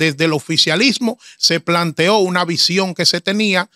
desde el oficialismo se planteó una visión que se tenía,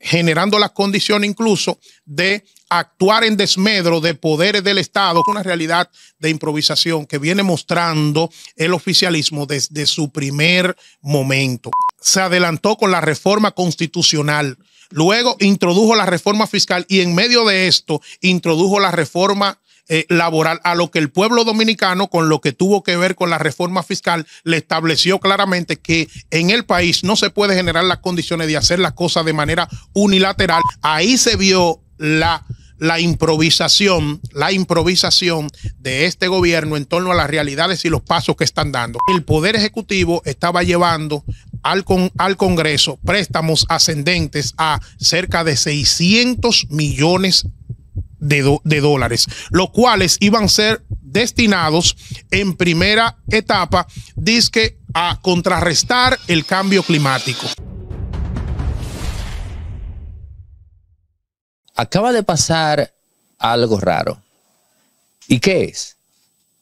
generando las condiciones incluso de actuar en desmedro de poderes del Estado, una realidad de improvisación que viene mostrando el oficialismo desde su primer momento. Se adelantó con la reforma constitucional, luego introdujo la reforma fiscal y en medio de esto introdujo la reforma eh, laboral, a lo que el pueblo dominicano, con lo que tuvo que ver con la reforma fiscal, le estableció claramente que en el país no se puede generar las condiciones de hacer las cosas de manera unilateral. Ahí se vio la la improvisación, la improvisación de este gobierno en torno a las realidades y los pasos que están dando. El Poder Ejecutivo estaba llevando al, con, al Congreso préstamos ascendentes a cerca de 600 millones de, dólares, los cuales iban a ser destinados en primera etapa, dizque a contrarrestar el cambio climático. Acaba de pasar algo raro. ¿Y qué es?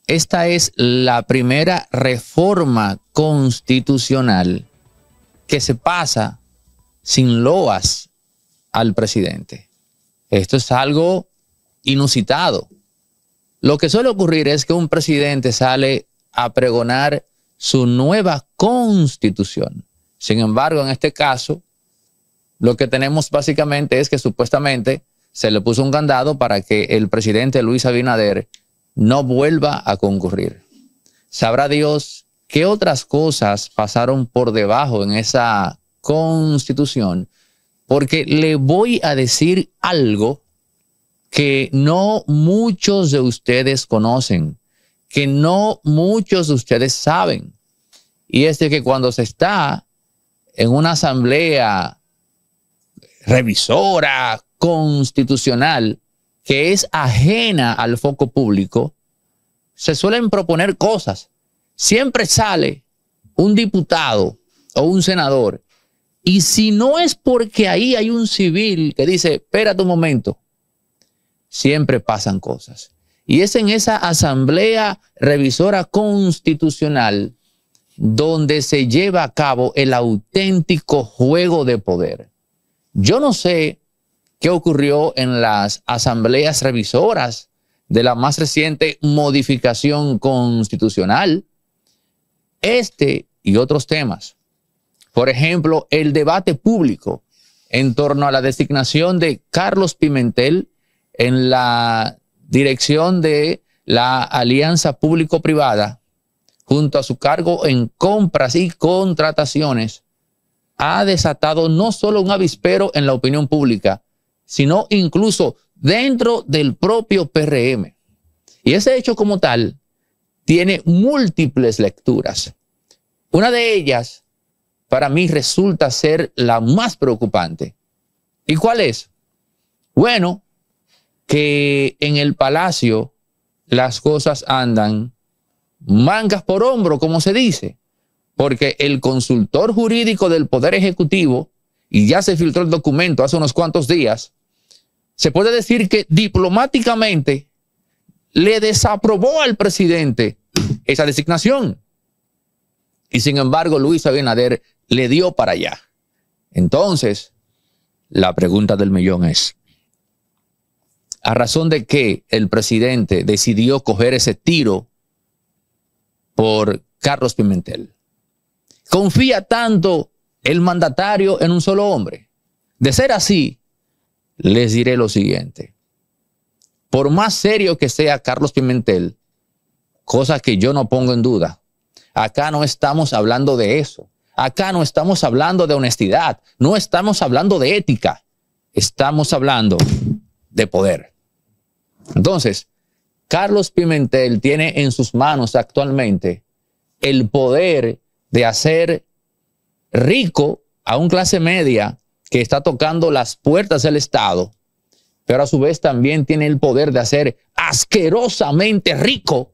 Esta es la primera reforma constitucional que se pasa sin loas al presidente. Esto es algo inusitado. Lo que suele ocurrir es que un presidente sale a pregonar su nueva constitución. Sin embargo, en este caso, lo que tenemos básicamente es que supuestamente se le puso un candado para que el presidente Luis Abinader no vuelva a concurrir. Sabrá Dios qué otras cosas pasaron por debajo en esa constitución, porque le voy a decir algo que no muchos de ustedes conocen, que no muchos de ustedes saben. Y es de que cuando se está en una asamblea revisora, constitucional, que es ajena al foco público, se suelen proponer cosas. Siempre sale un diputado o un senador. Y si no es porque ahí hay un civil que dice, espérate un momento, siempre pasan cosas. Y es en esa asamblea revisora constitucional donde se lleva a cabo el auténtico juego de poder. Yo no sé qué ocurrió en las asambleas revisoras de la más reciente modificación constitucional, este y otros temas. Por ejemplo, el debate público en torno a la designación de Carlos Pimentel en la dirección de la alianza público-privada, junto a su cargo en compras y contrataciones, ha desatado no solo un avispero en la opinión pública, sino incluso dentro del propio PRM. Y ese hecho como tal tiene múltiples lecturas. Una de ellas, para mí, resulta ser la más preocupante. ¿Y cuál es? Bueno, que en el palacio las cosas andan mangas por hombro, como se dice, porque el consultor jurídico del Poder Ejecutivo, y ya se filtró el documento hace unos cuantos días, se puede decir que diplomáticamente le desaprobó al presidente esa designación. Y sin embargo, Luis Abinader le dio para allá. Entonces, la pregunta del millón es, a razón de que el presidente decidió coger ese tiro por Carlos Pimentel. Confía tanto el mandatario en un solo hombre. De ser así, les diré lo siguiente. Por más serio que sea Carlos Pimentel, cosa que yo no pongo en duda, acá no estamos hablando de eso. Acá no estamos hablando de honestidad, no estamos hablando de ética, estamos hablando de poder. Entonces, Carlos Pimentel tiene en sus manos actualmente el poder de hacer rico a un clase media que está tocando las puertas del Estado, pero a su vez también tiene el poder de hacer asquerosamente rico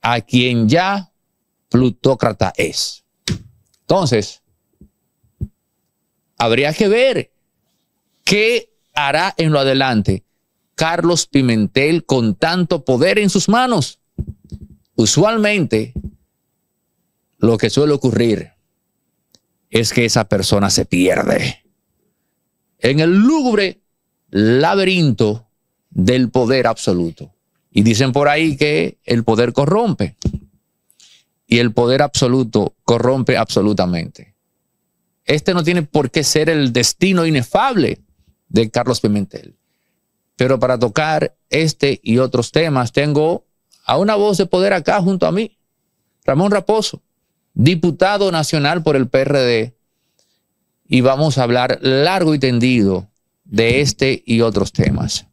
a quien ya plutócrata es. Entonces, habría que ver qué hará en lo adelante Carlos Pimentel con tanto poder en sus manos? Usualmente, lo que suele ocurrir es que esa persona se pierde en el lúgubre laberinto del poder absoluto. Y dicen por ahí que el poder corrompe. Y el poder absoluto corrompe absolutamente. Este no tiene por qué ser el destino inefable de Carlos Pimentel. Pero para tocar este y otros temas tengo a una voz de poder acá junto a mí, Ramón Raposo, diputado nacional por el PRD. Y vamos a hablar largo y tendido de este y otros temas.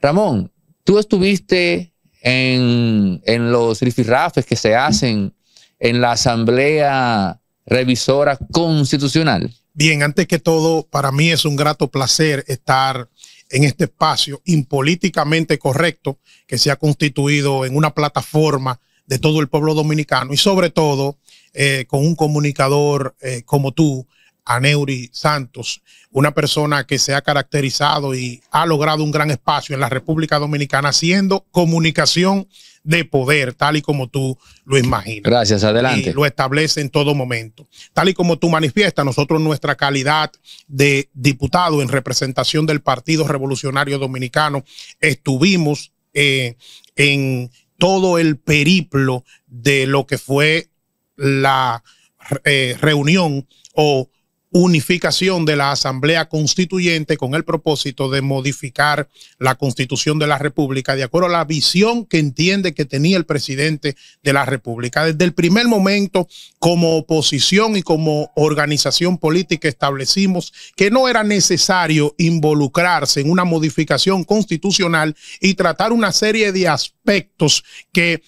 Ramón, tú estuviste en, los rifirrafes que se hacen en la Asamblea Revisora Constitucional. Bien, antes que todo, para mí es un grato placer estar en este espacio impolíticamente correcto que se ha constituido en una plataforma de todo el pueblo dominicano y sobre todo eh, con un comunicador eh, como tú a Neuri Santos, una persona que se ha caracterizado y ha logrado un gran espacio en la República Dominicana siendo comunicación de poder, tal y como tú lo imaginas. Gracias, adelante. Y lo establece en todo momento. Tal y como tú manifiestas, nosotros nuestra calidad de diputado en representación del Partido Revolucionario Dominicano, estuvimos eh, en todo el periplo de lo que fue la eh, reunión o unificación de la Asamblea Constituyente con el propósito de modificar la Constitución de la República de acuerdo a la visión que entiende que tenía el presidente de la República. Desde el primer momento, como oposición y como organización política, establecimos que no era necesario involucrarse en una modificación constitucional y tratar una serie de aspectos que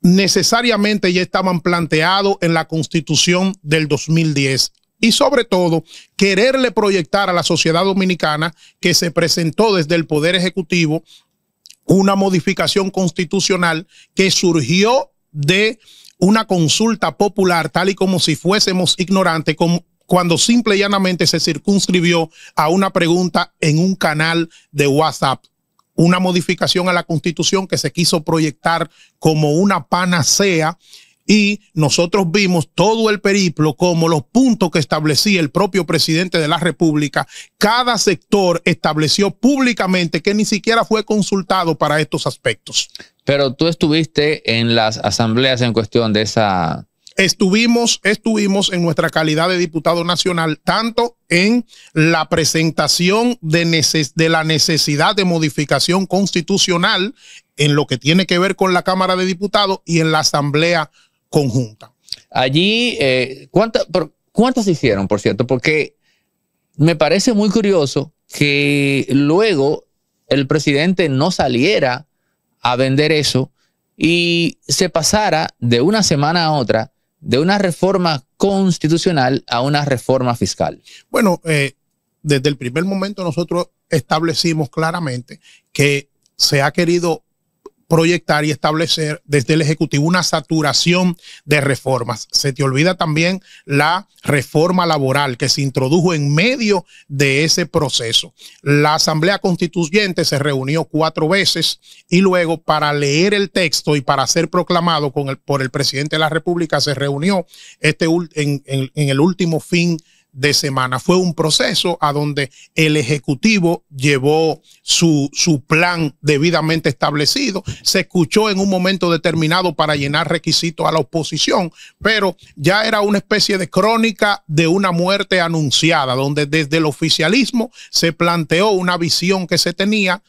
necesariamente ya estaban planteados en la constitución del 2010 y sobre todo quererle proyectar a la sociedad dominicana que se presentó desde el Poder Ejecutivo una modificación constitucional que surgió de una consulta popular, tal y como si fuésemos ignorantes, como, cuando simple y llanamente se circunscribió a una pregunta en un canal de WhatsApp. Una modificación a la constitución que se quiso proyectar como una panacea y nosotros vimos todo el periplo como los puntos que establecía el propio presidente de la República. Cada sector estableció públicamente que ni siquiera fue consultado para estos aspectos. Pero tú estuviste en las asambleas en cuestión de esa... Estuvimos, estuvimos en nuestra calidad de diputado nacional, tanto en la presentación de, de la necesidad de modificación constitucional en lo que tiene que ver con la Cámara de Diputados y en la Asamblea conjunta. Allí, eh, ¿cuántas hicieron, por cierto? Porque me parece muy curioso que luego el presidente no saliera a vender eso y se pasara de una semana a otra de una reforma constitucional a una reforma fiscal. Bueno, eh, desde el primer momento nosotros establecimos claramente que se ha querido proyectar y establecer desde el Ejecutivo una saturación de reformas. Se te olvida también la reforma laboral que se introdujo en medio de ese proceso. La Asamblea Constituyente se reunió cuatro veces y luego para leer el texto y para ser proclamado por el presidente de la República se reunió este, en el último fin de semana. Fue un proceso a donde el Ejecutivo llevó su, plan debidamente establecido, se escuchó en un momento determinado para llenar requisitos a la oposición, pero ya era una especie de crónica de una muerte anunciada, donde desde el oficialismo se planteó una visión que se tenía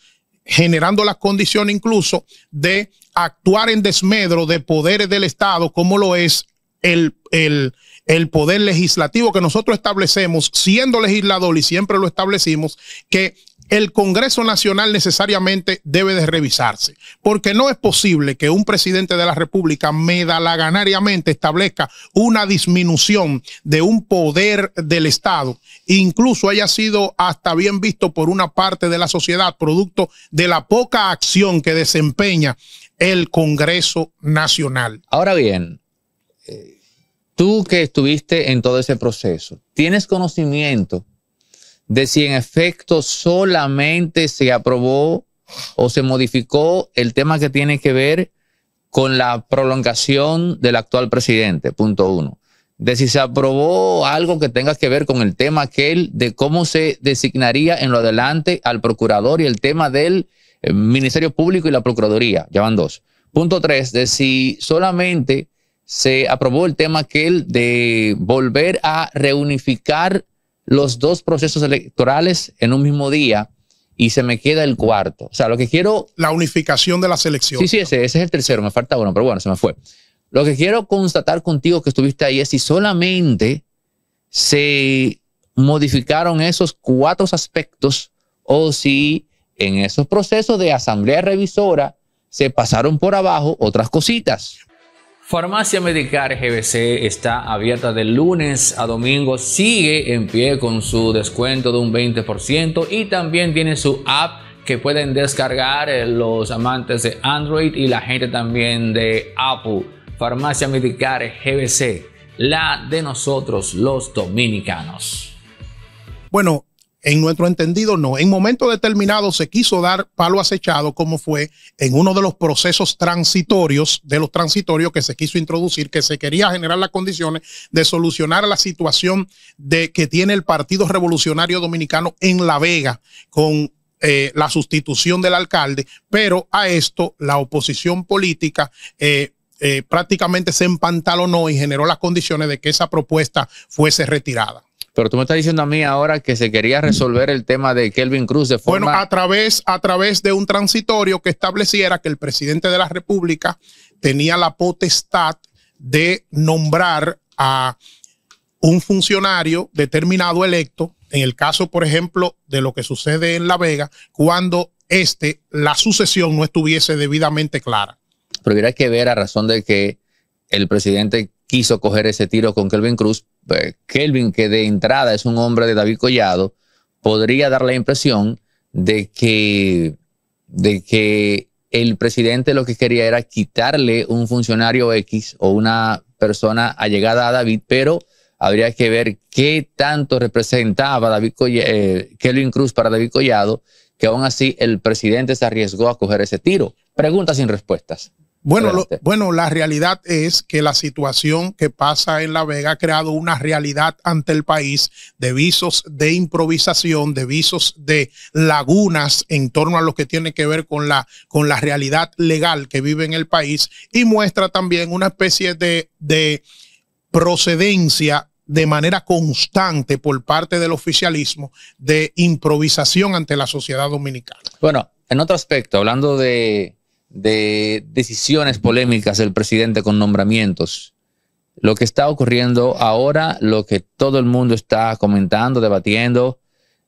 generando las condiciones incluso de actuar en desmedro de poderes del Estado, como lo es el, poder legislativo que nosotros establecemos, siendo legislador y siempre lo establecimos, que el Congreso Nacional necesariamente debe de revisarse, porque no es posible que un presidente de la República medalaganariamente establezca una disminución de un poder del Estado, incluso haya sido hasta bien visto por una parte de la sociedad, producto de la poca acción que desempeña el Congreso Nacional. Ahora bien, tú que estuviste en todo ese proceso, ¿tienes conocimiento de si en efecto solamente se aprobó o se modificó el tema que tiene que ver con la prolongación del actual presidente? Punto uno. De si se aprobó algo que tenga que ver con el tema aquel de cómo se designaría en lo adelante al procurador y el tema del eh, Ministerio Público y la Procuraduría. Ya dos. Punto tres, de si solamente se aprobó el tema aquel de volver a reunificar los dos procesos electorales en un mismo día y se me queda el cuarto. O sea, lo que quiero... La unificación de las elecciones. Sí, sí, ese, ese es el tercero, me falta uno, pero bueno, se me fue. Lo que quiero constatar contigo que estuviste ahí es si solamente se modificaron esos cuatro aspectos o si en esos procesos de asamblea revisora se pasaron por abajo otras cositas. Farmacia Medicar GBC está abierta de lunes a domingo, sigue en pie con su descuento de un 20% y también tiene su app que pueden descargar eh, los amantes de Android y la gente también de Apple. Farmacia Medicar GBC, la de nosotros los dominicanos. Bueno, en nuestro entendido, no. En momento determinado se quiso dar palo acechado, como fue en uno de los procesos transitorios, de los transitorios que se quiso introducir, que se quería generar las condiciones de solucionar la situación de que tiene el Partido Revolucionario Dominicano en La Vega con eh, la sustitución del alcalde, pero a esto la oposición política eh, eh, prácticamente se empantalonó y generó las condiciones de que esa propuesta fuese retirada. Pero tú me estás diciendo a mí ahora que se quería resolver el tema de Kelvin Cruz de forma. Bueno, a través, a través de un transitorio que estableciera que el presidente de la República tenía la potestad de nombrar a un funcionario determinado electo, en el caso, por ejemplo, de lo que sucede en La Vega, cuando este, la sucesión no estuviese debidamente clara. Pero hubiera que ver a razón de que el presidente quiso coger ese tiro con Kelvin Cruz, pues, Kelvin, que de entrada es un hombre de David Collado, podría dar la impresión de que, de que el presidente lo que quería era quitarle un funcionario X o una persona allegada a David, pero habría que ver qué tanto representaba David eh, Kelvin Cruz para David Collado, que aún así el presidente se arriesgó a coger ese tiro. Preguntas sin respuestas. Bueno, bueno, la realidad es que la situación que pasa en La Vega ha creado una realidad ante el país de visos de improvisación, de visos de lagunas en torno a lo que tiene que ver con la, con la realidad legal que vive en el país y muestra también una especie de, de procedencia de manera constante por parte del oficialismo de improvisación ante la sociedad dominicana. Bueno, en otro aspecto, hablando de de decisiones polémicas del presidente con nombramientos. Lo que está ocurriendo ahora, lo que todo el mundo está comentando, debatiendo,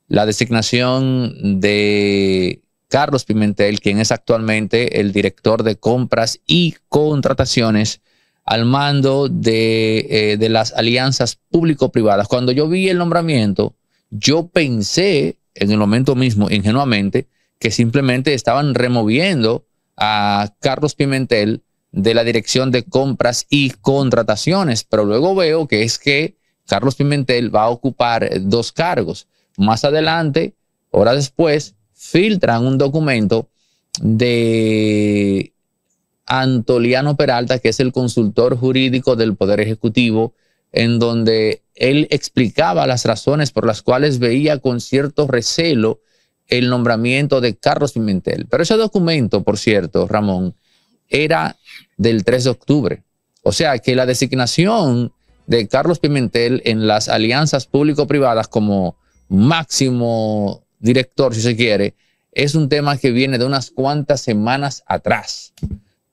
la designación de Carlos Pimentel, quien es actualmente el director de compras y contrataciones al mando de, eh, de las alianzas público-privadas. Cuando yo vi el nombramiento, yo pensé en el momento mismo, ingenuamente, que simplemente estaban removiendo a Carlos Pimentel de la Dirección de Compras y Contrataciones, pero luego veo que es que Carlos Pimentel va a ocupar dos cargos. Más adelante, horas después, filtran un documento de Antoliano Peralta, que es el consultor jurídico del Poder Ejecutivo, en donde él explicaba las razones por las cuales veía con cierto recelo el nombramiento de Carlos Pimentel. Pero ese documento, por cierto, Ramón, era del 3 de octubre. O sea que la designación de Carlos Pimentel en las alianzas público-privadas como máximo director, si se quiere, es un tema que viene de unas cuantas semanas atrás.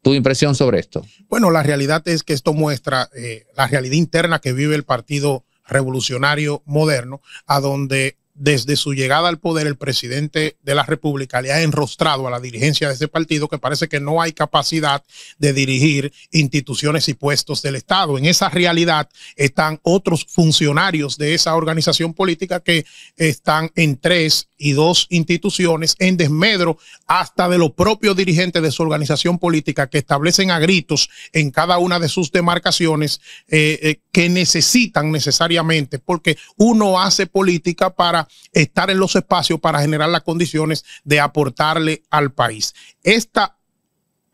¿Tu impresión sobre esto? Bueno, la realidad es que esto muestra eh, la realidad interna que vive el Partido Revolucionario Moderno, a donde desde su llegada al poder, el presidente de la República le ha enrostrado a la dirigencia de ese partido que parece que no hay capacidad de dirigir instituciones y puestos del Estado. En esa realidad están otros funcionarios de esa organización política que están en tres y dos instituciones en desmedro hasta de los propios dirigentes de su organización política que establecen a gritos en cada una de sus demarcaciones eh, eh, que necesitan necesariamente, porque uno hace política para estar en los espacios para generar las condiciones de aportarle al país. Esta,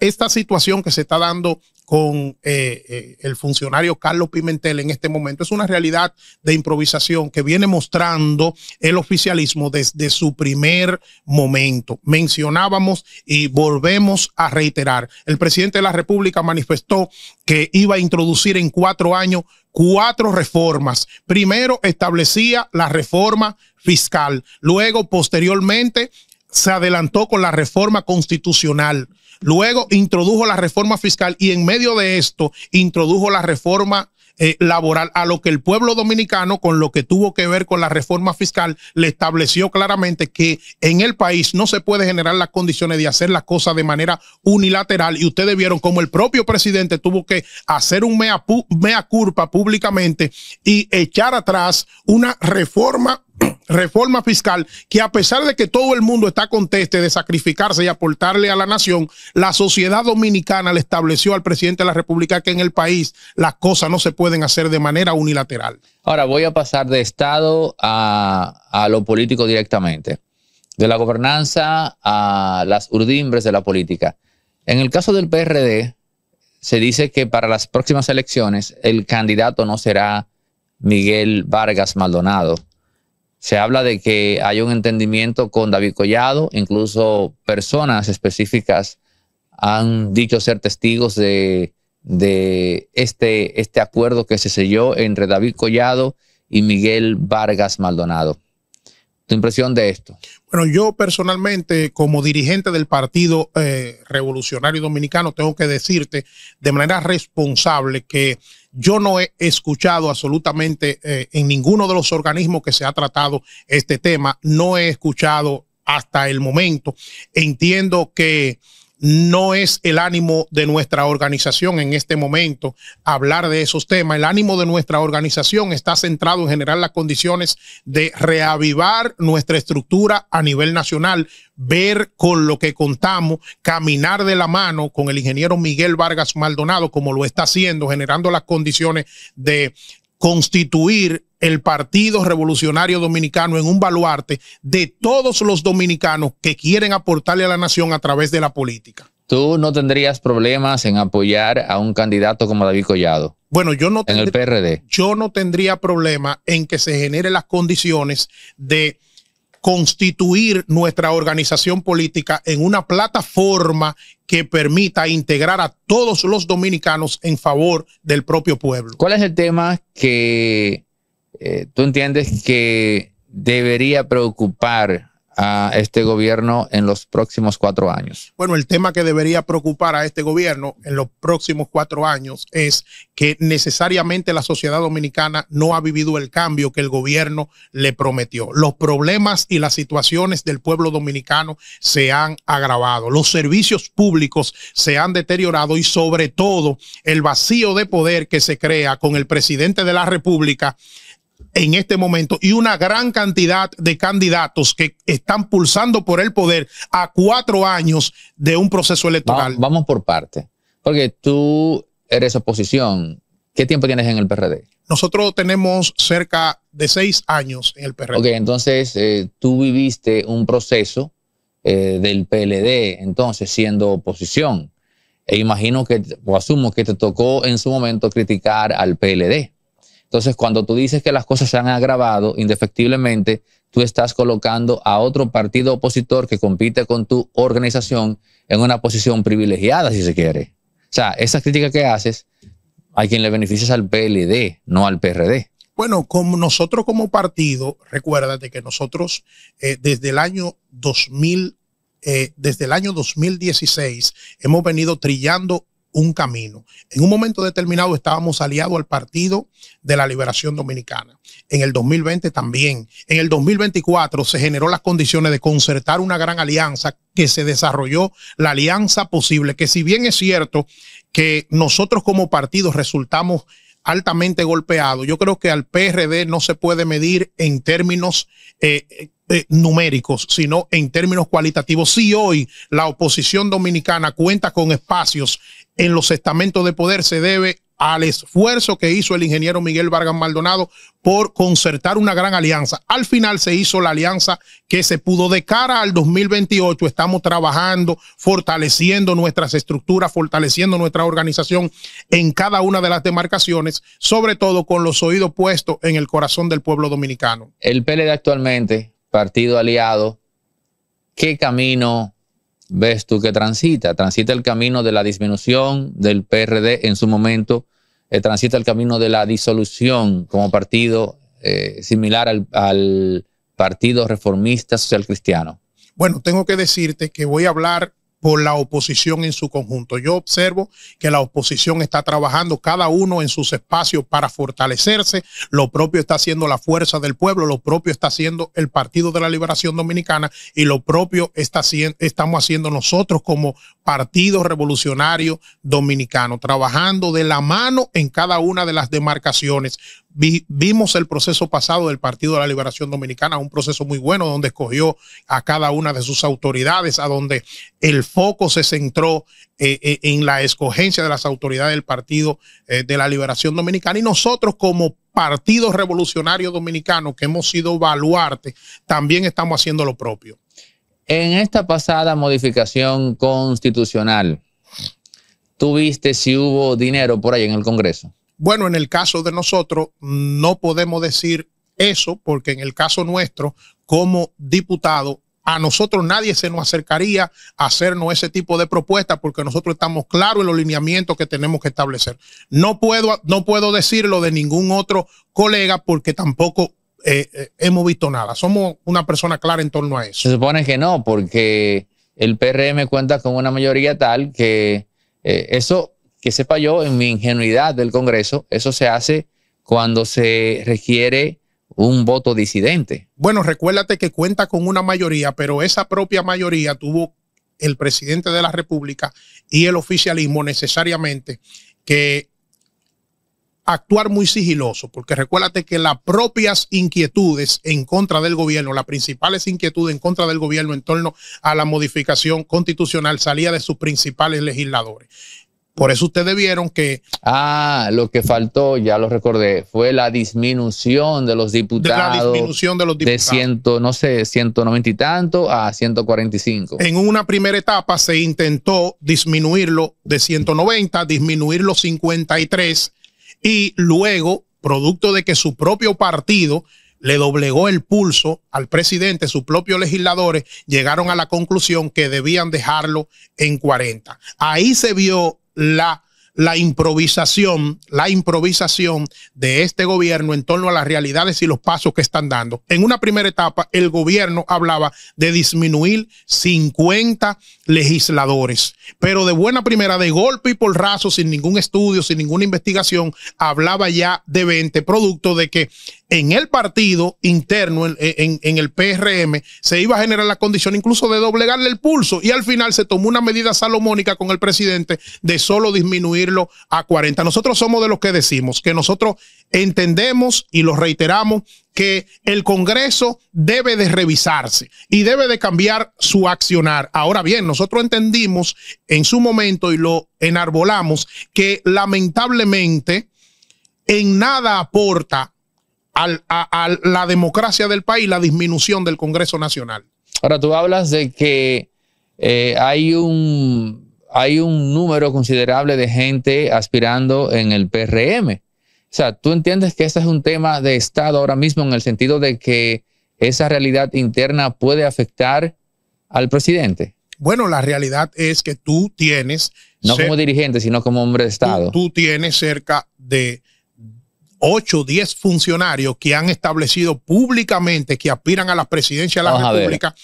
esta situación que se está dando con eh, eh, el funcionario Carlos Pimentel en este momento. Es una realidad de improvisación que viene mostrando el oficialismo desde su primer momento. Mencionábamos y volvemos a reiterar, el presidente de la República manifestó que iba a introducir en cuatro años cuatro reformas. Primero establecía la reforma fiscal, luego posteriormente se adelantó con la reforma constitucional, luego introdujo la reforma fiscal y en medio de esto introdujo la reforma eh, laboral, a lo que el pueblo dominicano, con lo que tuvo que ver con la reforma fiscal, le estableció claramente que en el país no se puede generar las condiciones de hacer las cosas de manera unilateral. Y ustedes vieron como el propio presidente tuvo que hacer un mea, mea culpa públicamente y echar atrás una reforma reforma fiscal que a pesar de que todo el mundo está conteste de sacrificarse y aportarle a la nación, la sociedad dominicana le estableció al presidente de la República que en el país las cosas no se pueden hacer de manera unilateral. Ahora voy a pasar de Estado a, a lo político directamente, de la gobernanza a las urdimbres de la política. En el caso del PRD, se dice que para las próximas elecciones el candidato no será Miguel Vargas Maldonado, se habla de que hay un entendimiento con David Collado, incluso personas específicas han dicho ser testigos de, este, este acuerdo que se selló entre David Collado y Miguel Vargas Maldonado. ¿Tu impresión de esto? Bueno, yo personalmente, como dirigente del Partido eh, Revolucionario Dominicano, tengo que decirte de manera responsable que yo no he escuchado absolutamente eh, en ninguno de los organismos que se ha tratado este tema, no he escuchado hasta el momento. Entiendo que no es el ánimo de nuestra organización en este momento hablar de esos temas. El ánimo de nuestra organización está centrado en generar las condiciones de reavivar nuestra estructura a nivel nacional, ver con lo que contamos, caminar de la mano con el ingeniero Miguel Vargas Maldonado, como lo está haciendo, generando las condiciones de constituir el Partido Revolucionario Dominicano en un baluarte de todos los dominicanos que quieren aportarle a la nación a través de la política. ¿Tú no tendrías problemas en apoyar a un candidato como David Collado? Bueno, yo no, en el yo no tendría problema en que se generen las condiciones de constituir nuestra organización política en una plataforma que permita integrar a todos los dominicanos en favor del propio pueblo. ¿Cuál es el tema que eh, tú entiendes que debería preocupar a este gobierno en los próximos cuatro años? Bueno, el tema que debería preocupar a este gobierno en los próximos cuatro años es que necesariamente la sociedad dominicana no ha vivido el cambio que el gobierno le prometió. Los problemas y las situaciones del pueblo dominicano se han agravado, los servicios públicos se han deteriorado y sobre todo el vacío de poder que se crea con el presidente de la República en este momento y una gran cantidad de candidatos que están pulsando por el poder a cuatro años de un proceso electoral. vamos por parte, porque tú eres oposición. ¿Qué tiempo tienes en el PRD? Nosotros tenemos cerca de seis años en el PRD. Ok, entonces eh, tú viviste un proceso eh, del PLD, entonces siendo oposición. E imagino que, o asumo que te tocó en su momento criticar al PLD. Entonces, cuando tú dices que las cosas se han agravado, indefectiblemente, tú estás colocando a otro partido opositor que compite con tu organización en una posición privilegiada, si se quiere. O sea, esa crítica que haces, hay quien le beneficia al PLD, no al PRD. Bueno, como nosotros como partido, recuérdate que nosotros eh, desde el año 2000, eh, desde el año 2016 hemos venido trillando un camino. En un momento determinado estábamos aliados al Partido de la Liberación Dominicana. En el 2020 también. En el 2024 se generó las condiciones de concertar una gran alianza que se desarrolló, la alianza posible, que si bien es cierto que nosotros como partido resultamos altamente golpeados, Yo creo que al PRD no se puede medir en términos eh, numéricos, sino en términos cualitativos. Si hoy la oposición dominicana cuenta con espacios en los estamentos de poder, se debe al esfuerzo que hizo el ingeniero Miguel Vargas Maldonado por concertar una gran alianza. Al final se hizo la alianza que se pudo de cara al 2028. Estamos trabajando, fortaleciendo nuestras estructuras, fortaleciendo nuestra organización en cada una de las demarcaciones, sobre todo con los oídos puestos en el corazón del pueblo dominicano. El PLD actualmente partido aliado, ¿qué camino ves tú que transita? Transita el camino de la disminución del PRD en su momento, eh, transita el camino de la disolución como partido eh, similar al, al Partido Reformista Social Cristiano. Bueno, tengo que decirte que voy a hablar por la oposición en su conjunto. Yo observo que la oposición está trabajando cada uno en sus espacios para fortalecerse. Lo propio está haciendo la fuerza del pueblo, lo propio está haciendo el Partido de la Liberación Dominicana y lo propio está, estamos haciendo nosotros como Partido Revolucionario Dominicano, trabajando de la mano en cada una de las demarcaciones vimos el proceso pasado del Partido de la Liberación Dominicana, un proceso muy bueno donde escogió a cada una de sus autoridades, a donde el foco se centró eh, eh, en la escogencia de las autoridades del Partido eh, de la Liberación Dominicana. Y nosotros como Partido Revolucionario Dominicano, que hemos sido baluarte, también estamos haciendo lo propio. En esta pasada modificación constitucional, ¿tuviste si hubo dinero por ahí en el Congreso? Bueno, en el caso de nosotros no podemos decir eso porque en el caso nuestro, como diputado, a nosotros nadie se nos acercaría a hacernos ese tipo de propuestas porque nosotros estamos claros en los lineamientos que tenemos que establecer. No puedo, no puedo decirlo de ningún otro colega porque tampoco eh, eh, hemos visto nada. Somos una persona clara en torno a eso. Se supone que no, porque el PRM cuenta con una mayoría tal que eh, eso que sepa yo, en mi ingenuidad del Congreso, eso se hace cuando se requiere un voto disidente. Bueno, recuérdate que cuenta con una mayoría, pero esa propia mayoría tuvo el presidente de la República y el oficialismo necesariamente que actuar muy sigiloso, porque recuérdate que las propias inquietudes en contra del gobierno, las principales inquietudes en contra del gobierno en torno a la modificación constitucional salía de sus principales legisladores. Por eso ustedes vieron que... Ah, lo que faltó, ya lo recordé, fue la disminución de los diputados. De la disminución de los diputados. De ciento, no sé, 190 y tanto a 145. En una primera etapa se intentó disminuirlo de 190, disminuirlo 53 y luego, producto de que su propio partido le doblegó el pulso al presidente, sus propios legisladores llegaron a la conclusión que debían dejarlo en 40. Ahí se vio la, la improvisación, la improvisación de este gobierno en torno a las realidades y los pasos que están dando. En una primera etapa, el gobierno hablaba de disminuir 50 legisladores, pero de buena primera, de golpe y raso, sin ningún estudio, sin ninguna investigación, hablaba ya de 20, producto de que en el partido interno, en, el PRM, se iba a generar la condición incluso de doblegarle el pulso y al final se tomó una medida salomónica con el presidente de solo disminuirlo a 40. Nosotros somos de los que decimos que nosotros entendemos y lo reiteramos que el Congreso debe de revisarse y debe de cambiar su accionar. Ahora bien, nosotros entendimos en su momento y lo enarbolamos que lamentablemente en nada aporta a, la democracia del país la disminución del Congreso Nacional. Ahora, tú hablas de que eh, hay, un, hay un número considerable de gente aspirando en el PRM. O sea, ¿tú entiendes que este es un tema de Estado ahora mismo en el sentido de que esa realidad interna puede afectar al presidente? Bueno, la realidad es que tú tienes... No como dirigente, sino como hombre de Estado. tú tienes cerca de ocho, diez funcionarios que han establecido públicamente que aspiran a la presidencia de la República.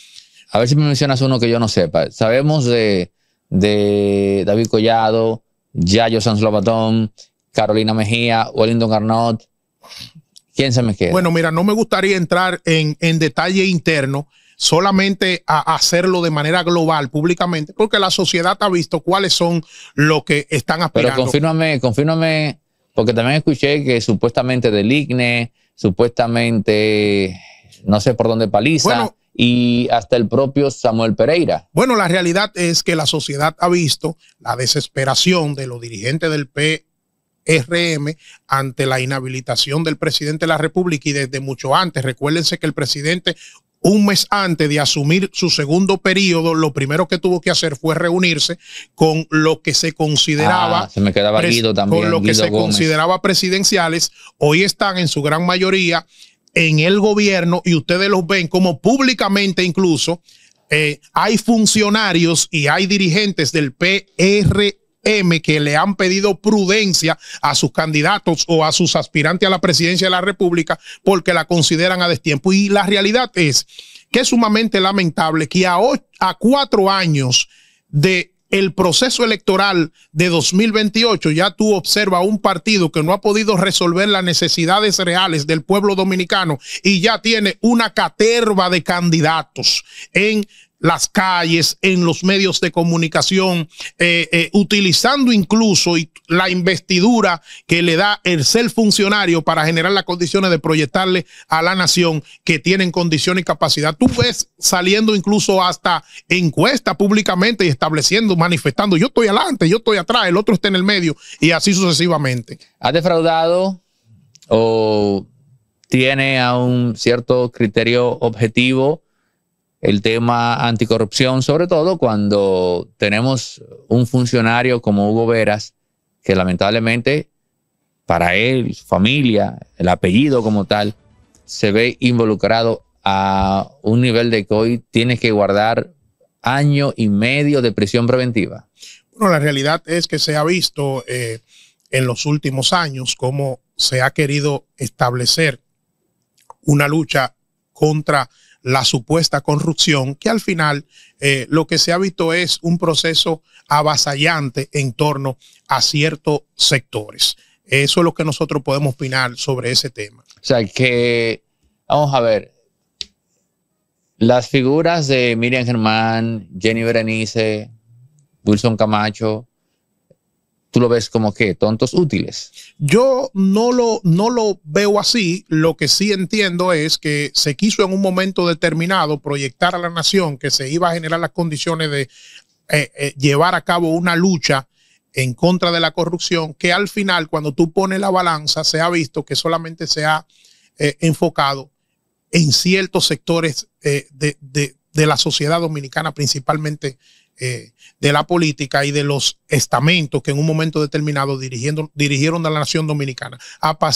A ver. si me mencionas uno que yo no sepa. Sabemos de, David Collado, Yayo Sanz Lobatón, Carolina Mejía, Wellington Garnot. ¿Quién se me queda? Bueno, mira, no me gustaría entrar en, en detalle interno, solamente a hacerlo de manera global, públicamente, porque la sociedad ha visto cuáles son los que están aspirando. Pero confírmame, confírmame porque también escuché que supuestamente del supuestamente no sé por dónde paliza. y hasta el propio Samuel Pereira. Bueno, la realidad es que la sociedad ha visto la desesperación de los dirigentes del PRM ante la inhabilitación del presidente de la República y desde mucho antes. Recuérdense que el presidente un mes antes de asumir su segundo periodo, lo primero que tuvo que hacer fue reunirse con lo que se consideraba, ah, con lo que se consideraba presidenciales. Hoy están en su gran mayoría en el gobierno y ustedes los ven como públicamente incluso eh, hay funcionarios y hay dirigentes del PR. M que le han pedido prudencia a sus candidatos o a sus aspirantes a la presidencia de la República porque la consideran a destiempo. Y la realidad es que es sumamente lamentable que a, cuatro años de el proceso electoral de 2028, ya tú observa un partido que no ha podido resolver las necesidades reales del pueblo dominicano y ya tiene una caterva de candidatos en las calles, en los medios de comunicación, eh, eh, utilizando incluso la investidura que le da el ser funcionario para generar las condiciones de proyectarle a la nación que tienen condición y capacidad. Tú ves saliendo incluso hasta encuesta públicamente y estableciendo, manifestando, yo estoy adelante, yo estoy atrás, el otro está en el medio y así sucesivamente. ¿Ha defraudado o tiene a un cierto criterio objetivo? el tema anticorrupción, sobre todo cuando tenemos un funcionario como Hugo Veras, que lamentablemente para él, su familia, el apellido como tal, se ve involucrado a un nivel de que hoy tiene que guardar año y medio de prisión preventiva. Bueno, la realidad es que se ha visto eh, en los últimos años cómo se ha querido establecer una lucha contra la supuesta corrupción, que al final eh, lo que se ha visto es un proceso avasallante en torno a ciertos sectores. Eso es lo que nosotros podemos opinar sobre ese tema. O sea, que vamos a ver, las figuras de Miriam Germán, Jenny Berenice, Wilson Camacho, tú lo ves como que tontos útiles. Yo no lo, no lo veo así. Lo que sí entiendo es que se quiso en un momento determinado proyectar a la nación que se iba a generar las condiciones de eh, eh, llevar a cabo una lucha en contra de la corrupción, que al final, cuando tú pones la balanza, se ha visto que solamente se ha eh, enfocado en ciertos sectores de, de, la sociedad dominicana, principalmente eh, de la política y de los estamentos que en un momento determinado dirigieron a la nación dominicana.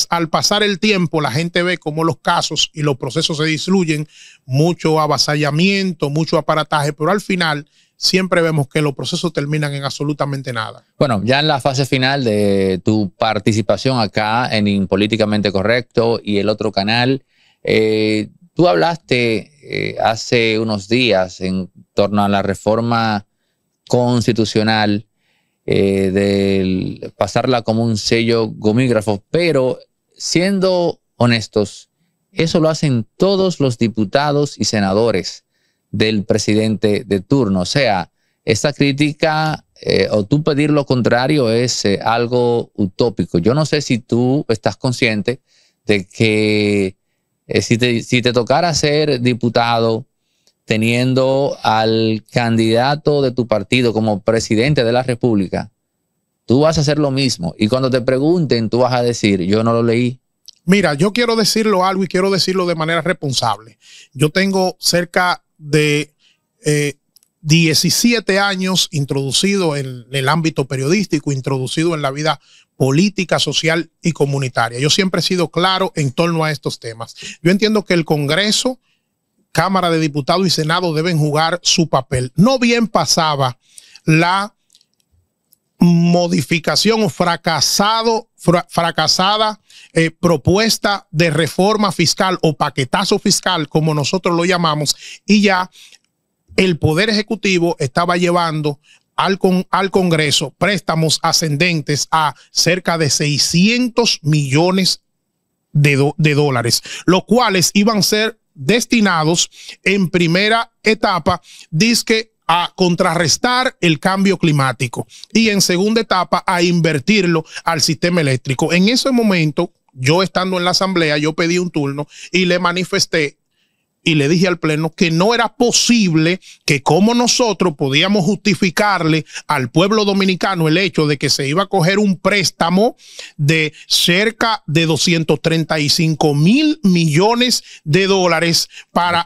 al pasar el tiempo, la gente ve cómo los casos y los procesos se disluyen, mucho avasallamiento, mucho aparataje, pero al final siempre vemos que los procesos terminan en absolutamente nada. Bueno, ya en la fase final de tu participación acá en Políticamente Correcto y el otro canal, eh, tú hablaste eh, hace unos días en torno a la reforma constitucional, eh, de pasarla como un sello gomígrafo, pero siendo honestos, eso lo hacen todos los diputados y senadores del presidente de turno. O sea, esta crítica eh, o tú pedir lo contrario es eh, algo utópico. Yo no sé si tú estás consciente de que si, te, si, te, tocara ser diputado teniendo al candidato de tu partido como presidente de la República, tú vas a hacer lo mismo. Y cuando te pregunten, tú vas a decir, yo no lo leí. Mira, yo quiero decirlo algo y quiero decirlo de manera responsable. Yo tengo cerca de 17 eh, años introducido en el ámbito periodístico, introducido en la vida política, social y comunitaria. Yo siempre he sido claro en torno a estos temas. Yo entiendo que el Congreso Cámara de Diputados y Senado deben jugar su papel. No bien pasaba la modificación o fracasado, fracasada eh, propuesta de reforma fiscal o paquetazo fiscal, como nosotros lo llamamos, y ya el Poder Ejecutivo estaba llevando al, al Congreso préstamos ascendentes a cerca de 600 millones de, de dólares, los cuales iban a ser destinados en primera etapa, disque a contrarrestar el cambio climático y en segunda etapa a invertirlo al sistema eléctrico. En ese momento, yo estando en la asamblea, yo pedí un turno y le manifesté y le dije al Pleno que no era posible que como nosotros podíamos justificarle al pueblo dominicano el hecho de que se iba a coger un préstamo de cerca de 235 mil millones de dólares para...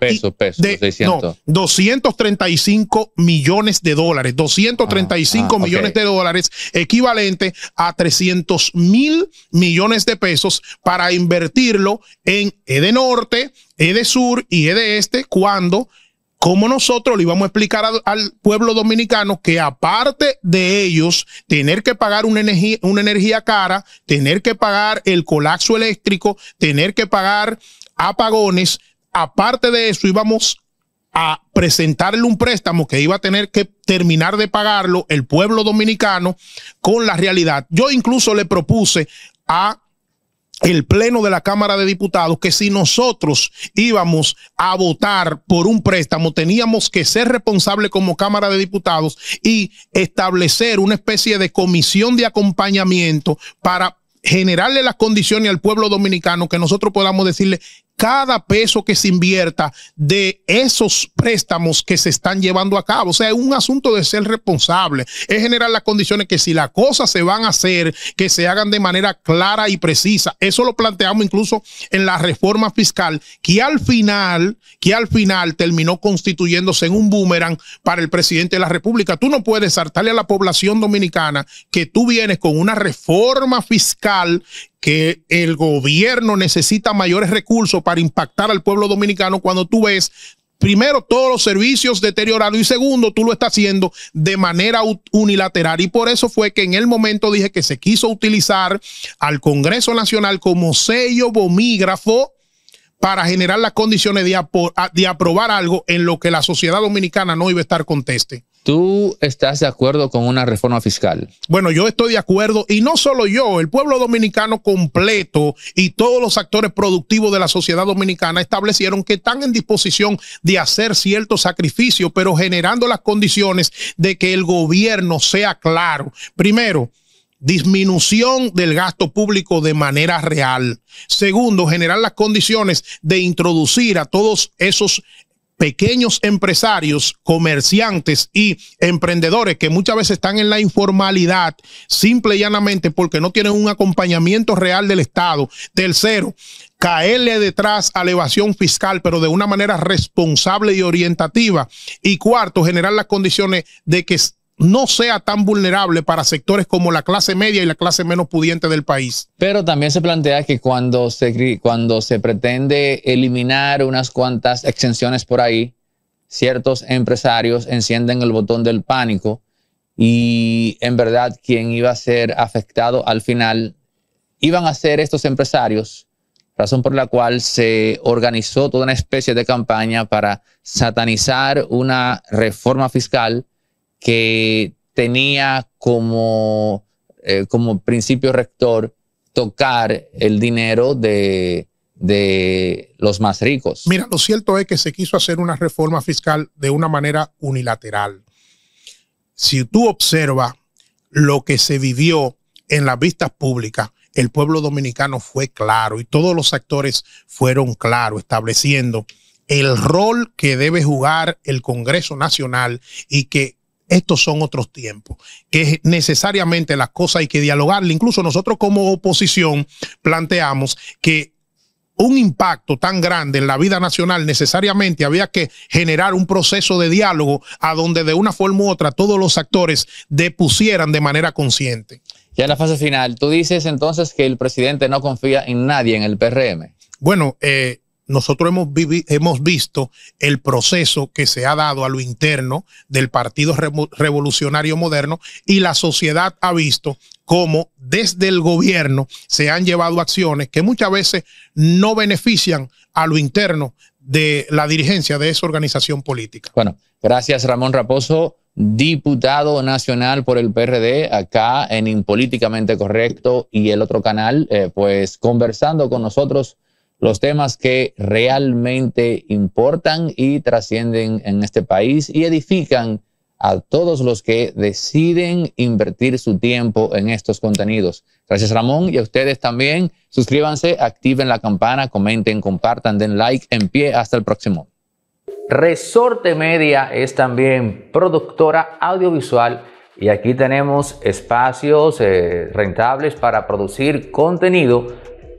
No, 235 millones de dólares, 235 ah, ah, millones de dólares equivalente a 300 mil millones de pesos para invertirlo en Edenorte, es de sur y es de este, cuando, como nosotros le íbamos a explicar al pueblo dominicano que aparte de ellos tener que pagar una energía, una energía cara, tener que pagar el colapso eléctrico, tener que pagar apagones, aparte de eso íbamos a presentarle un préstamo que iba a tener que terminar de pagarlo el pueblo dominicano con la realidad. Yo incluso le propuse a el Pleno de la Cámara de Diputados que si nosotros íbamos a votar por un préstamo, teníamos que ser responsables como Cámara de Diputados y establecer una especie de comisión de acompañamiento para generarle las condiciones al pueblo dominicano que nosotros podamos decirle cada peso que se invierta de esos préstamos que se están llevando a cabo. O sea, es un asunto de ser responsable, es generar las condiciones que si las cosas se van a hacer, que se hagan de manera clara y precisa. Eso lo planteamos incluso en la reforma fiscal, que al final, que al final terminó constituyéndose en un boomerang para el presidente de la República. Tú no puedes hartarle a la población dominicana que tú vienes con una reforma fiscal que el gobierno necesita mayores recursos para impactar al pueblo dominicano cuando tú ves primero todos los servicios deteriorados y segundo tú lo estás haciendo de manera unilateral y por eso fue que en el momento dije que se quiso utilizar al Congreso Nacional como sello bomígrafo para generar las condiciones de, de aprobar algo en lo que la sociedad dominicana no iba a estar conteste. ¿Tú estás de acuerdo con una reforma fiscal? Bueno, yo estoy de acuerdo y no solo yo, el pueblo dominicano completo y todos los actores productivos de la sociedad dominicana establecieron que están en disposición de hacer ciertos sacrificios, pero generando las condiciones de que el gobierno sea claro. Primero, disminución del gasto público de manera real. Segundo, generar las condiciones de introducir a todos esos pequeños empresarios, comerciantes y emprendedores que muchas veces están en la informalidad, simple y llanamente porque no tienen un acompañamiento real del Estado. Tercero, caerle detrás a la evasión fiscal, pero de una manera responsable y orientativa. Y cuarto, generar las condiciones de que no sea tan vulnerable para sectores como la clase media y la clase menos pudiente del país. Pero también se plantea que cuando se, cuando se pretende eliminar unas cuantas exenciones por ahí, ciertos empresarios encienden el botón del pánico y en verdad quien iba a ser afectado al final iban a ser estos empresarios, razón por la cual se organizó toda una especie de campaña para satanizar una reforma fiscal que tenía como, eh, como principio rector tocar el dinero de, de los más ricos. Mira, lo cierto es que se quiso hacer una reforma fiscal de una manera unilateral. Si tú observas lo que se vivió en las vistas públicas, el pueblo dominicano fue claro y todos los actores fueron claros, estableciendo el rol que debe jugar el Congreso Nacional y que estos son otros tiempos, que necesariamente las cosas hay que dialogarle. Incluso nosotros como oposición planteamos que un impacto tan grande en la vida nacional, necesariamente había que generar un proceso de diálogo a donde de una forma u otra todos los actores depusieran de manera consciente. Ya en la fase final, tú dices entonces que el presidente no confía en nadie en el PRM. Bueno, eh, nosotros hemos, hemos visto el proceso que se ha dado a lo interno del Partido Revolucionario Moderno y la sociedad ha visto cómo desde el gobierno se han llevado acciones que muchas veces no benefician a lo interno de la dirigencia de esa organización política. Bueno, gracias Ramón Raposo, diputado nacional por el PRD, acá en Impolíticamente Correcto y el otro canal, eh, pues conversando con nosotros los temas que realmente importan y trascienden en este país y edifican a todos los que deciden invertir su tiempo en estos contenidos. Gracias Ramón y a ustedes también. Suscríbanse, activen la campana, comenten, compartan, den like, en pie, hasta el próximo. Resorte Media es también productora audiovisual y aquí tenemos espacios eh, rentables para producir contenido